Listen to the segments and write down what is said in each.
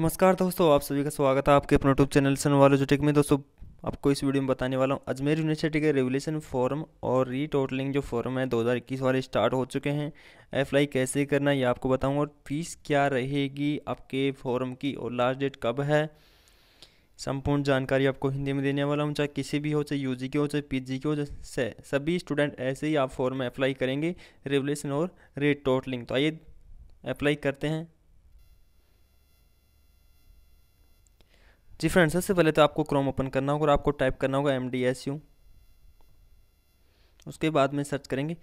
नमस्कार दोस्तों आप सभी का स्वागत है आपके अपने यूट्यूब चैनल टेक में दोस्तों आपको इस वीडियो में बताने वाला हूँ अजमेर यूनिवर्सिटी के रेगुलेशन फॉर्म और री टोटलिंग जो फॉर्म है 2021 वाले स्टार्ट हो चुके हैं अप्लाई कैसे करना है ये आपको बताऊँगा और फीस क्या रहेगी आपके फॉर्म की और लास्ट डेट कब है संपूर्ण जानकारी आपको हिंदी में देने वाला हूँ चाहे किसी भी हो चाहे यू के हो चाहे पी के हो चाहे सभी स्टूडेंट ऐसे ही आप फॉर्म में अप्लाई करेंगे रेगुलेशन और रीटोटलिंग टोटलिंग तो आइए अप्लाई करते हैं जी फ्रेंड्स सबसे पहले तो आपको क्रोम ओपन करना होगा और आपको टाइप करना होगा एम डी एस यू उसके बाद में सर्च करेंगे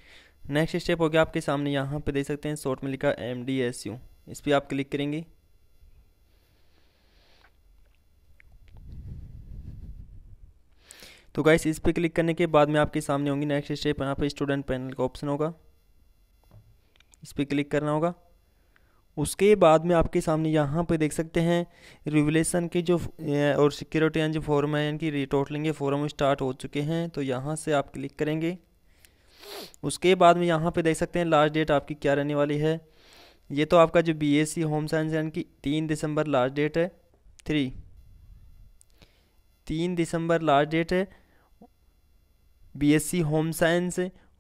नेक्स्ट स्टेप हो गया आपके सामने यहाँ पे देख सकते हैं शॉर्ट में लिखा एम डी एस यू इस पर आप क्लिक करेंगे तो गाइस इस पर क्लिक करने के बाद में आपके सामने होंगी नेक्स्ट स्टेप यहाँ पे स्टूडेंट पैनल का ऑप्शन होगा इस पर क्लिक करना होगा उसके बाद में आपके सामने यहाँ पे देख सकते हैं रिवलेशन के जो और सिक्योरिटी एंड जो फॉरम है यानी कि रिटोटलिंग के फॉर्म स्टार्ट हो चुके हैं तो यहाँ से आप क्लिक करेंगे उसके बाद में यहाँ पे देख सकते हैं लास्ट डेट आपकी क्या रहने वाली है ये तो आपका जो B S C home science यानी कि तीन दिसंबर लास्ट डेट है थ्री तीन दिसंबर लास्ट डेट है B S C home science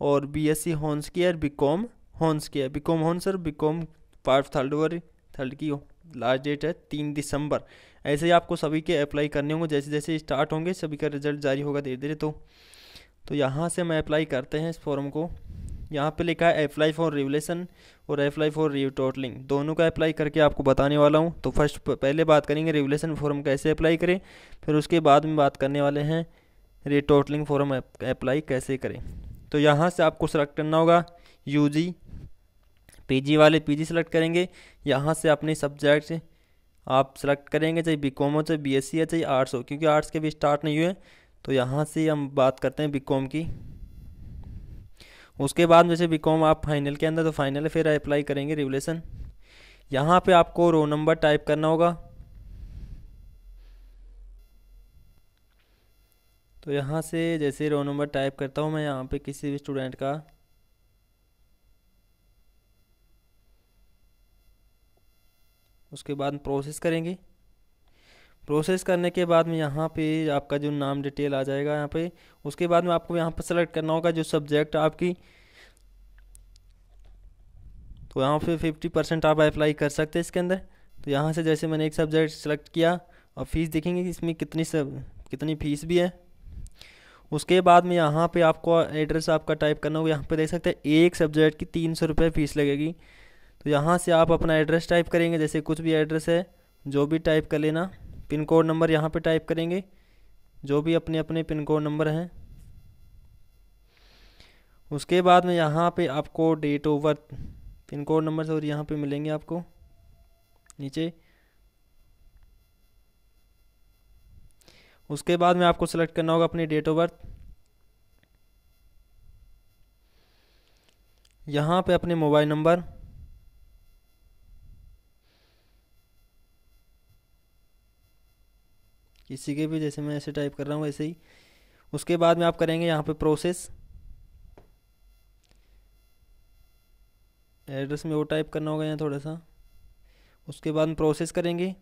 और B S C hons care B com hons care B com hons और B com part third third की लास्ट डेट है तीन दिसंबर ऐसे ही आपको सभी के अप्लाई करने होंगे जैसे जैसे स्टार्ट होंगे सभी का रिजल्ट जारी होगा धीरे धीरे तो तो यहाँ से मैं अप्लाई करते हैं इस फॉर्म को यहाँ पे लिखा है अप्लाई फॉर रिवलेशन और अप्लाई फॉर रिटोटलिंग दोनों का अप्लाई करके आपको बताने वाला हूँ तो फर्स्ट पहले बात करेंगे रिवलेशन फॉर्म कैसे अप्लाई करें फिर उसके बाद में बात करने वाले हैं रिटोटलिंग फॉर्म अप्लाई कैसे करें तो यहाँ से आपको सेलेक्ट करना होगा यू जी पीजी वाले पीजी सेलेक्ट करेंगे यहाँ से अपने सब्जेक्ट आप सेलेक्ट करेंगे चाहे बी कॉम हो चाहे बी एस सी है चाहे आर्ट्स हो क्योंकि आर्ट्स के भी स्टार्ट नहीं हुए तो यहाँ से हम बात करते हैं बी कॉम की उसके बाद जैसे बी कॉम आप फाइनल के अंदर तो फाइनल फिर अप्लाई करेंगे रेगुलेशन यहाँ पे आपको रो नंबर टाइप करना होगा तो यहाँ से जैसे रो नंबर टाइप करता हूँ मैं यहाँ पे किसी भी स्टूडेंट का उसके बाद प्रोसेस करेंगे प्रोसेस करने के बाद में यहाँ पे आपका जो नाम डिटेल आ जाएगा यहाँ पे उसके बाद में आपको यहाँ पर सेलेक्ट करना होगा जो सब्जेक्ट आपकी तो यहाँ पे फिफ्टी परसेंट आप अप्लाई कर सकते हैं इसके अंदर तो यहाँ से जैसे मैंने एक सब्जेक्ट सेलेक्ट किया और फीस देखेंगे कि इसमें कितनी सब कितनी फीस भी है उसके बाद में यहाँ पे आपको एड्रेस आपका टाइप करना होगा यहाँ पे देख सकते हैं एक सब्जेक्ट की तीन सौ रुपये फीस लगेगी तो यहाँ से आप अपना एड्रेस टाइप करेंगे जैसे कुछ भी एड्रेस है जो भी टाइप कर लेना पिन कोड नंबर यहाँ पे टाइप करेंगे जो भी अपने अपने पिन कोड नंबर हैं उसके बाद में यहाँ पे आपको date of birth pin code number से और यहाँ पे मिलेंगे आपको नीचे उसके बाद में आपको सेलेक्ट करना होगा अपनी डेट ऑफ बर्थ यहाँ पे अपने मोबाइल नंबर किसी के भी जैसे मैं ऐसे टाइप कर रहा हूँ वैसे ही उसके बाद में आप करेंगे यहाँ पे प्रोसेस एड्रेस में वो टाइप करना होगा यहाँ थोड़ा सा उसके बाद में प्रोसेस करेंगे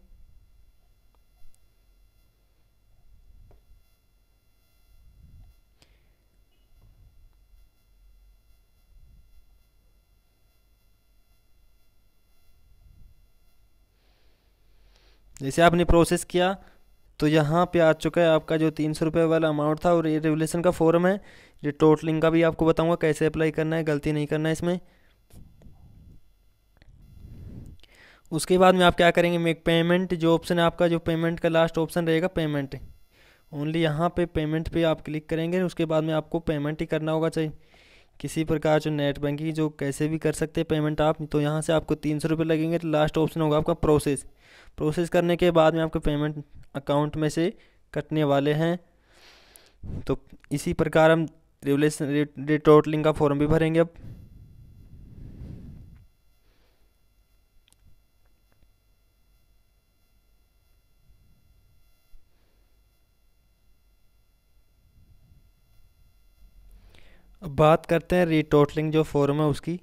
जैसे आपने प्रोसेस किया तो यहाँ पे आ चुका है आपका जो तीन सौ रुपये वाला अमाउंट था और ये रेगुलेशन का फॉर्म है ये टोटलिंग का भी आपको बताऊँगा कैसे अप्लाई करना है गलती नहीं करना है इसमें उसके बाद में आप क्या करेंगे मेक पेमेंट जो ऑप्शन है आपका जो पेमेंट का लास्ट ऑप्शन रहेगा पेमेंट ओनली यहाँ पे पेमेंट पे आप क्लिक करेंगे उसके बाद में आपको पेमेंट ही करना होगा चाहिए किसी प्रकार जो नेट बैंकिंग जो कैसे भी कर सकते हैं पेमेंट आप तो यहाँ से आपको तीन सौ रुपये लगेंगे तो लास्ट ऑप्शन होगा आपका प्रोसेस प्रोसेस करने के बाद में आपको पेमेंट अकाउंट में से कटने वाले हैं तो इसी प्रकार हम रिवलेशन रिटोटलिंग का फॉर्म भी भरेंगे अब अब बात करते हैं रिटोटलिंग जो फॉर्म है उसकी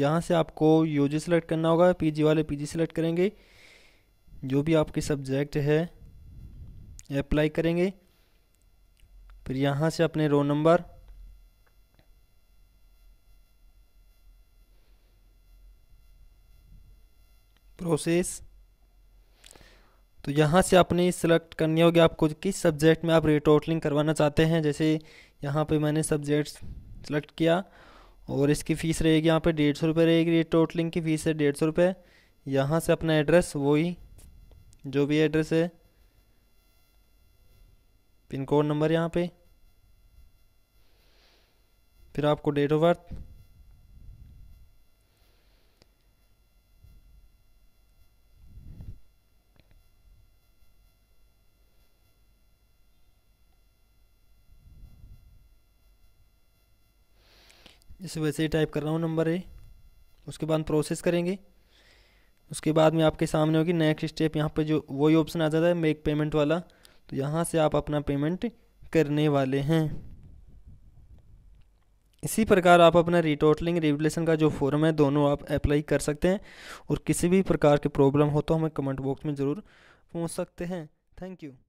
यहाँ से आपको यूजी सेलेक्ट करना होगा पीजी वाले पीजी सेलेक्ट करेंगे जो भी आपके सब्जेक्ट है अप्लाई करेंगे फिर यहाँ से अपने रो नंबर प्रोसेस तो यहाँ से आपने सिलेक्ट करनी होगी आपको किस सब्जेक्ट में आप रिटोटलिंग करवाना चाहते हैं जैसे यहाँ पे मैंने सब्जेक्ट सेलेक्ट किया और इसकी फ़ीस रहेगी यहाँ पे डेढ़ सौ रुपये रहेगी रिटोटलिंग की फ़ीस है डेढ़ सौ रुपये यहाँ से अपना एड्रेस वही जो भी एड्रेस है पिन कोड नंबर यहाँ पे फिर आपको डेट ऑफ बर्थ जैसे वैसे ही टाइप कर रहा हूँ नंबर ए उसके बाद प्रोसेस करेंगे उसके बाद में आपके सामने होगी नेक्स्ट स्टेप यहाँ पे जो वही ऑप्शन आ जाता है मेक पेमेंट वाला तो यहाँ से आप अपना पेमेंट करने वाले हैं इसी प्रकार आप अपना रिटोटलिंग रेगुलेशन का जो फॉर्म है दोनों आप अप्लाई कर सकते हैं और किसी भी प्रकार की प्रॉब्लम हो तो हमें कमेंट बॉक्स में ज़रूर पूछ सकते हैं थैंक यू